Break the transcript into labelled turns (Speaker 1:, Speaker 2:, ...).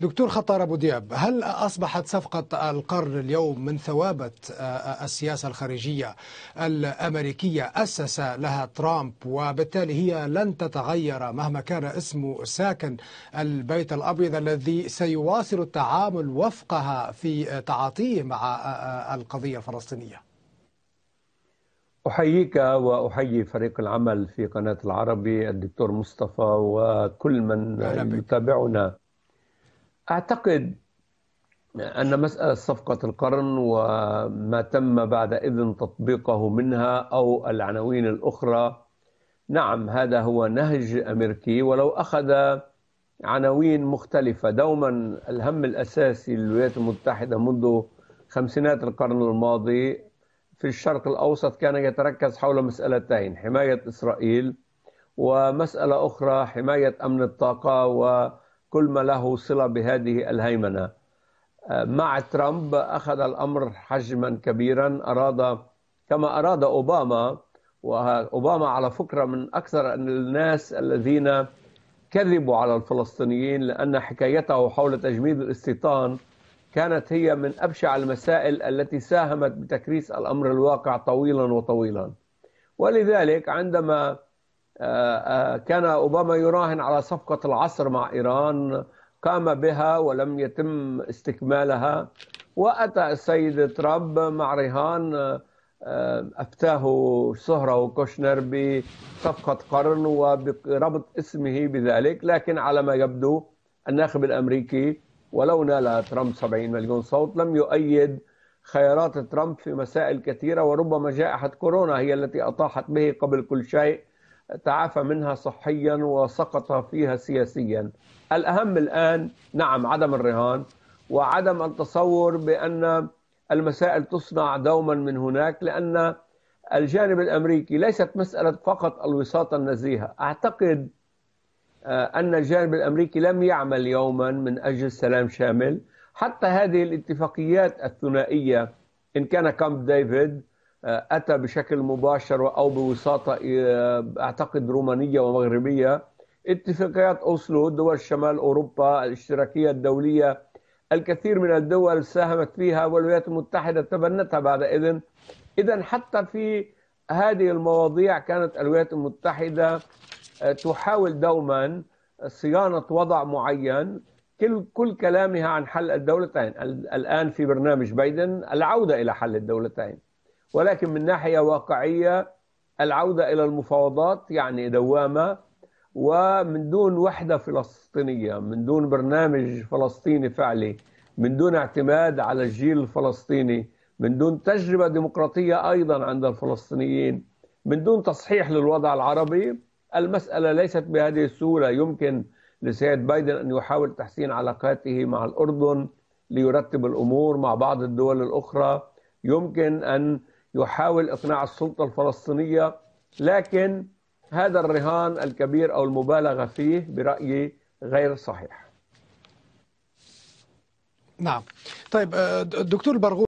Speaker 1: دكتور خطار أبو دياب هل أصبحت صفقة القرن اليوم من ثوابت آه، آه، السياسة الخارجية الأمريكية أسس لها ترامب وبالتالي هي لن تتغير مهما كان اسم ساكن البيت الأبيض الذي سيواصل التعامل وفقها في تعاطيه مع آه، القضية الفلسطينية أحييك وأحيي فريق العمل في قناة العربي الدكتور مصطفى وكل من يتابعنا أعتقد أن مسألة صفقة القرن وما تم بعد إذن تطبيقه منها أو العناوين الأخرى نعم هذا هو نهج أمريكي ولو أخذ عناوين مختلفة دوما الهم الأساسي للولايات المتحدة منذ خمسينات القرن الماضي في الشرق الأوسط كان يتركز حول مسألتين حماية إسرائيل ومسألة أخرى حماية أمن الطاقة و كل ما له صلة بهذه الهيمنة آه، مع ترامب أخذ الأمر حجما كبيرا أراد كما أراد أوباما وأوباما على فكرة من أكثر الناس الذين كذبوا على الفلسطينيين لأن حكايته حول تجميد الاستيطان كانت هي من أبشع المسائل التي ساهمت بتكريس الأمر الواقع طويلا وطويلا ولذلك عندما آه، آه، كان أوباما يراهن على صفقة العصر مع إيران قام بها ولم يتم استكمالها وأتى السيد ترامب مع رهان آه، أفتاه سهرة وكوشنر بصفقة قرن وبربط اسمه بذلك لكن على ما يبدو الناخب الأمريكي ولو نال ترامب 70 مليون صوت لم يؤيد خيارات ترامب في مسائل كثيرة وربما جائحة كورونا هي التي أطاحت به قبل كل شيء تعافى منها صحيا وسقط فيها سياسيا الأهم الآن نعم عدم الرهان وعدم التصور بأن المسائل تصنع دوما من هناك لأن الجانب الأمريكي ليست مسألة فقط الوساطة النزيهة أعتقد آه، أن الجانب الأمريكي لم يعمل يوما من أجل سلام شامل حتى هذه الاتفاقيات الثنائية إن كان كامب ديفيد آه، أتى بشكل مباشر أو بوساطة آه، أعتقد رومانية ومغربية اتفاقيات أوسلو دول شمال أوروبا الاشتراكية الدولية الكثير من الدول ساهمت فيها والولايات المتحدة تبنتها بعد إذن إذا حتى في هذه المواضيع كانت الولايات المتحدة آه، تحاول دوما صيانة وضع معين كل كل كلامها عن حل الدولتين الآن في برنامج بايدن العودة إلى حل الدولتين ولكن من ناحية واقعية العودة إلى المفاوضات يعني دوامة ومن دون وحدة فلسطينية من دون برنامج فلسطيني فعلي من دون اعتماد على الجيل الفلسطيني من دون تجربة ديمقراطية أيضا عند الفلسطينيين من دون تصحيح للوضع العربي المسألة ليست بهذه السهولة يمكن لسيد بايدن أن يحاول تحسين علاقاته مع الأردن ليرتب الأمور مع بعض الدول الأخرى يمكن أن يحاول إقناع السلطة الفلسطينية لكن هذا الرهان الكبير أو المبالغة فيه برأيي غير صحيح نعم طيب آه، دكتور برغوث